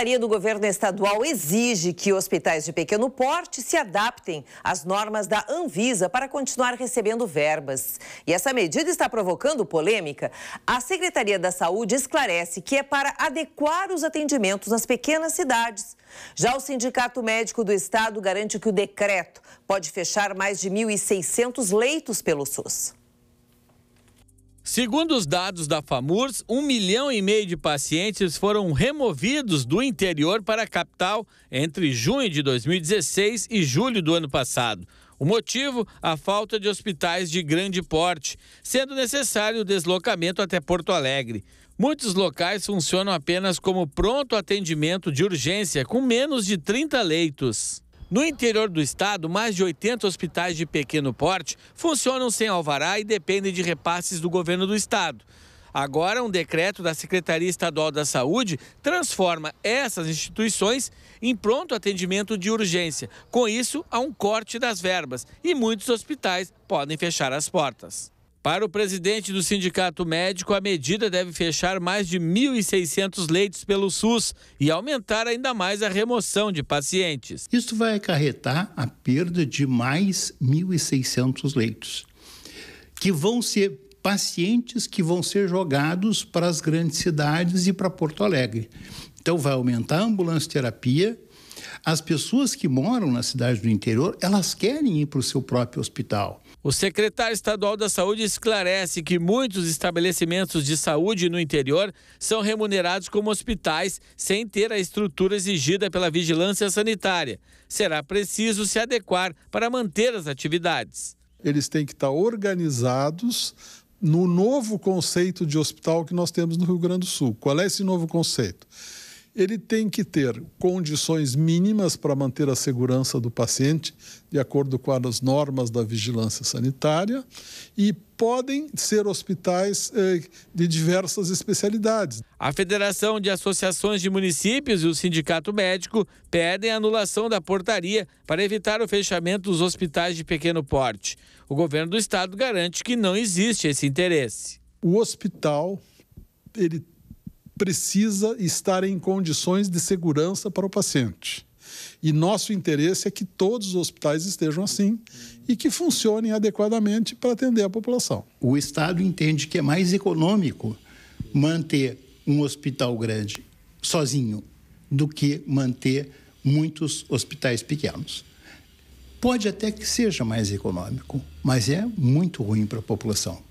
Secretaria do Governo Estadual exige que hospitais de pequeno porte se adaptem às normas da Anvisa para continuar recebendo verbas. E essa medida está provocando polêmica. A Secretaria da Saúde esclarece que é para adequar os atendimentos nas pequenas cidades. Já o Sindicato Médico do Estado garante que o decreto pode fechar mais de 1.600 leitos pelo SUS. Segundo os dados da FAMURS, um milhão e meio de pacientes foram removidos do interior para a capital entre junho de 2016 e julho do ano passado. O motivo? A falta de hospitais de grande porte, sendo necessário o deslocamento até Porto Alegre. Muitos locais funcionam apenas como pronto atendimento de urgência, com menos de 30 leitos. No interior do estado, mais de 80 hospitais de pequeno porte funcionam sem alvará e dependem de repasses do governo do estado. Agora, um decreto da Secretaria Estadual da Saúde transforma essas instituições em pronto atendimento de urgência. Com isso, há um corte das verbas e muitos hospitais podem fechar as portas. Para o presidente do Sindicato Médico, a medida deve fechar mais de 1.600 leitos pelo SUS e aumentar ainda mais a remoção de pacientes. Isso vai acarretar a perda de mais 1.600 leitos, que vão ser pacientes que vão ser jogados para as grandes cidades e para Porto Alegre. Então, vai aumentar a ambulância terapia, as pessoas que moram na cidade do interior, elas querem ir para o seu próprio hospital. O secretário estadual da Saúde esclarece que muitos estabelecimentos de saúde no interior são remunerados como hospitais sem ter a estrutura exigida pela vigilância sanitária. Será preciso se adequar para manter as atividades. Eles têm que estar organizados no novo conceito de hospital que nós temos no Rio Grande do Sul. Qual é esse novo conceito? ele tem que ter condições mínimas para manter a segurança do paciente, de acordo com as normas da vigilância sanitária, e podem ser hospitais eh, de diversas especialidades. A Federação de Associações de Municípios e o Sindicato Médico pedem anulação da portaria para evitar o fechamento dos hospitais de pequeno porte. O governo do estado garante que não existe esse interesse. O hospital ele precisa estar em condições de segurança para o paciente. E nosso interesse é que todos os hospitais estejam assim e que funcionem adequadamente para atender a população. O Estado entende que é mais econômico manter um hospital grande sozinho do que manter muitos hospitais pequenos. Pode até que seja mais econômico, mas é muito ruim para a população.